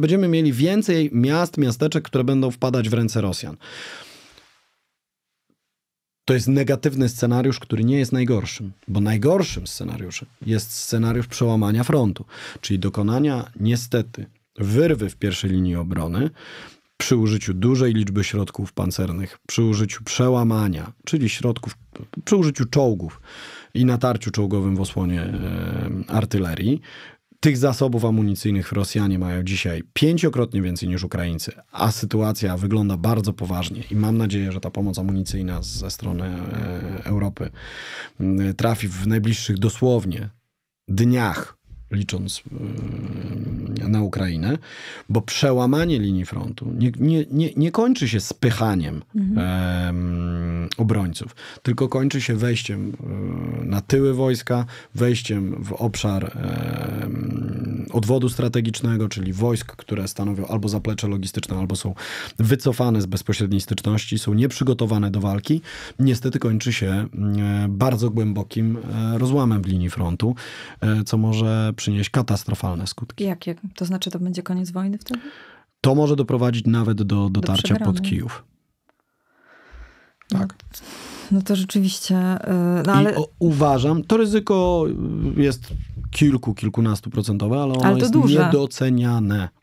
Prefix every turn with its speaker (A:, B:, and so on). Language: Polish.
A: Będziemy mieli więcej miast, miasteczek, które będą wpadać w ręce Rosjan. To jest negatywny scenariusz, który nie jest najgorszym, bo najgorszym scenariuszem jest scenariusz przełamania frontu, czyli dokonania niestety wyrwy w pierwszej linii obrony przy użyciu dużej liczby środków pancernych, przy użyciu przełamania, czyli środków, przy użyciu czołgów i natarciu czołgowym w osłonie e, artylerii, tych zasobów amunicyjnych Rosjanie mają dzisiaj pięciokrotnie więcej niż Ukraińcy, a sytuacja wygląda bardzo poważnie i mam nadzieję, że ta pomoc amunicyjna ze strony e, Europy trafi w najbliższych dosłownie dniach licząc e, na Ukrainę, bo przełamanie linii frontu nie, nie, nie, nie kończy się spychaniem mhm obrońców, tylko kończy się wejściem e, na tyły wojska, wejściem w obszar e, mm, odwodu strategicznego, czyli wojsk, które stanowią albo zaplecze logistyczne, albo są wycofane z bezpośredniej styczności, są nieprzygotowane do walki. Niestety kończy się mm, e, bardzo głębokim rozłamem w linii frontu, co może przynieść katastrofalne skutki.
B: Jakie? To znaczy, to będzie koniec wojny
A: wtedy? To może doprowadzić nawet do dotarcia do pod Kijów.
C: No, tak. No, to rzeczywiście. Y, no, ale... I
A: o, uważam, to ryzyko jest kilku, kilkunastu procentowe, ale ono ale jest duże. niedoceniane.